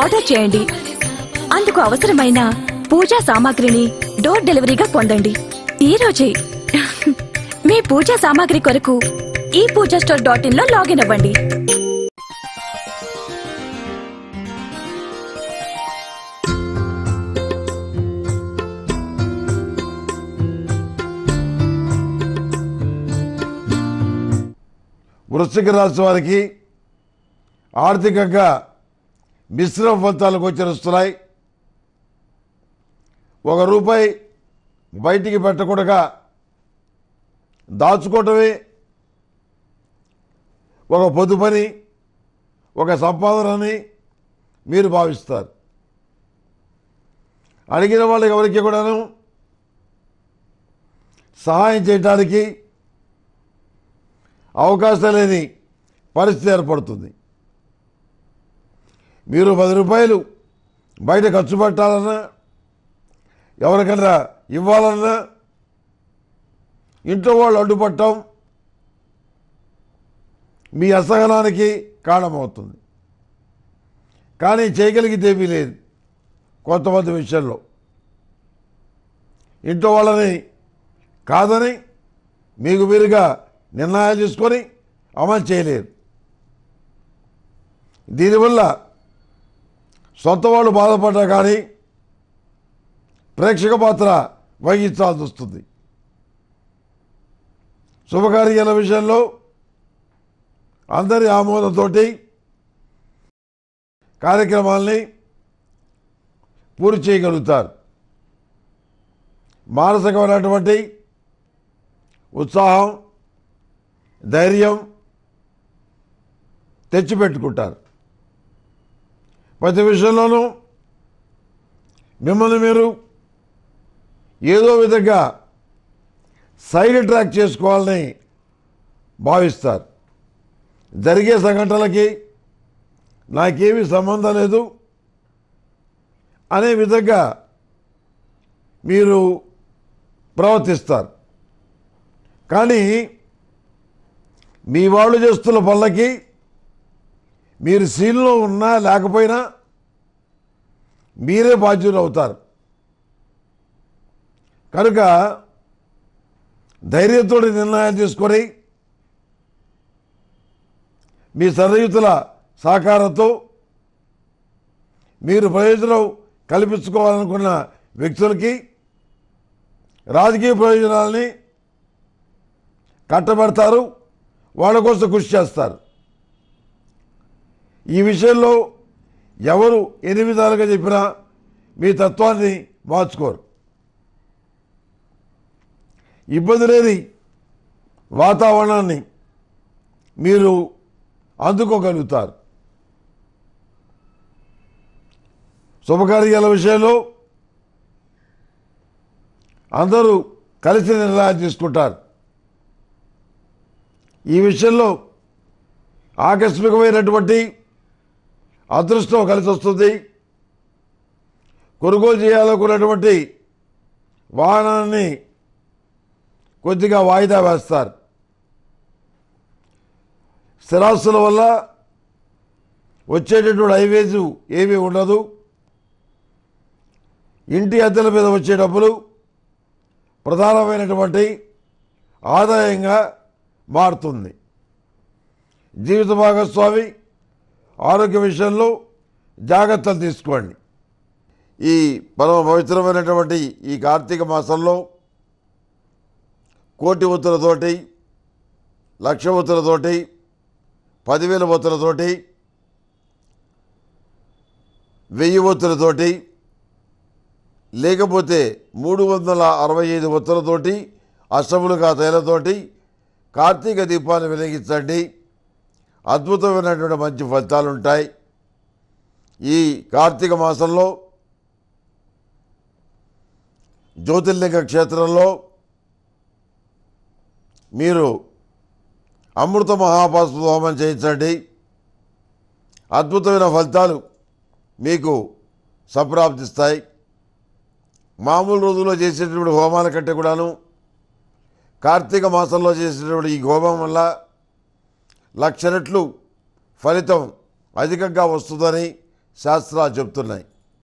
order చేయండి అందుకు అవసరమైన పూజా సామాగ్రిని డోర్ డెలివరీగా పొందండి ఈ రోజే మీ పూజా సామాగ్రి కొరకు ఈ పూజా స్టోర్ డాట్ ఇన్ లో లాగిన్ అవ్వండి వృశ్చిక రాశి వారికి ఆర్థికంగా మిశ్రమ ఫలితాలు గోచరిస్తున్నాయి ఒక రూపాయి బయటికి పెట్టకూడగా దాచుకోవటమే ఒక పొదుపని ఒక సంపాదనని మీరు భావిస్తారు అడిగిన వాళ్ళకి ఎవరికి కూడాను సహాయం చేయడానికి అవకాశం లేని పరిస్థితి ఏర్పడుతుంది మీరు పది రూపాయలు బయట ఖర్చు పెట్టాలన్నా ఎవరికన్నా ఇవ్వాలన్నా ఇంట్లో వాళ్ళు అడ్డుపట్టడం మీ అసహనానికి కారణమవుతుంది కానీ చేయగలిగితే లేదు కొంతమంది విషయంలో ఇంట్లో వాళ్ళని కాదని మీకు మీరుగా నిర్ణయాలు తీసుకొని అమలు చేయలేదు దీనివల్ల సొంత వాళ్ళు బాధపడ్డా కానీ ప్రేక్షక పాత్ర వహించాల్సి వస్తుంది శుభకార్యాల విషయంలో అందరి ఆమోదంతో కార్యక్రమాల్ని పూర్తి చేయగలుగుతారు మానసికమైనటువంటి ఉత్సాహం ధైర్యం తెచ్చిపెట్టుకుంటారు ప్రతి విషయంలోనూ మిమ్మల్ని మీరు ఏదో విధంగా సైడ్ ట్రాక్ చేసుకోవాలని భావిస్తారు జరిగే సంఘటనలకి నాకేమీ సంబంధం లేదు అనే విధంగా మీరు ప్రవర్తిస్తారు కానీ మీ వాళ్ళు చేస్తున్న పనులకి మీరు సీన్లో ఉన్నా లేకపోయినా మీరే బాధ్యులు అవుతారు కనుక ధైర్యంతో నిర్ణయం తీసుకొని మీ సన్నిహితుల సహకారంతో మీరు ప్రయోజనం కల్పించుకోవాలనుకున్న వ్యక్తులకి రాజకీయ ప్రయోజనాలని కట్టబడతారు వాళ్ళ కోసం కృషి చేస్తారు ఈ విషయంలో ఎవరు ఎన్ని విధాలుగా చెప్పినా మీ తత్వాన్ని మార్చుకోరు ఇబ్బంది లేని వాతావరణాన్ని మీరు అందుకోగలుగుతారు శుభకార్యాల విషయంలో అందరూ కలిసి నిర్ణయాలు తీసుకుంటారు ఈ విషయంలో ఆకస్మికమైనటువంటి అదృష్టం కలిసి వస్తుంది కొనుగోలు చేయాలనుకున్నటువంటి వాహనాన్ని కొద్దిగా వాయిదా వేస్తారు స్థిరాస్తుల వల్ల వచ్చేటటువంటి హైవేజు ఏమీ ఉండదు ఇంటి అద్దెల మీద వచ్చే డబ్బులు ప్రధానమైనటువంటి ఆదాయంగా మారుతుంది జీవిత భాగస్వామి ఆరోగ్య విషయంలో జాగ్రత్తలు తీసుకోండి ఈ పరమ పవిత్రమైనటువంటి ఈ కార్తీక మాసంలో కోటి ఉత్తులతోటి లక్ష ఒత్తులతోటి పదివేల ఒత్తులతోటి వెయ్యి ఒత్తులతోటి లేకపోతే మూడు వందల అరవై ఐదు ఒత్తులతోటి అష్టములుగా తైలతోటి కార్తీక దీపాన్ని వెలిగించండి అద్భుతమైనటువంటి మంచి ఫలితాలు ఉంటాయి ఈ కార్తీక మాసంలో జ్యోతిర్లింగ క్షేత్రంలో మీరు అమృత మహాపాసు హోమం చేయించండి అద్భుతమైన ఫలితాలు మీకు సంప్రాప్తిస్తాయి మామూలు రోజుల్లో చేసేటటువంటి హోమాల కంటే కూడాను కార్తీక మాసంలో చేసేటటువంటి ఈ హోమం వల్ల లక్ష రెట్లు ఫలితం అధికంగా వస్తుందని శాస్త్రాలు చెబుతున్నాయి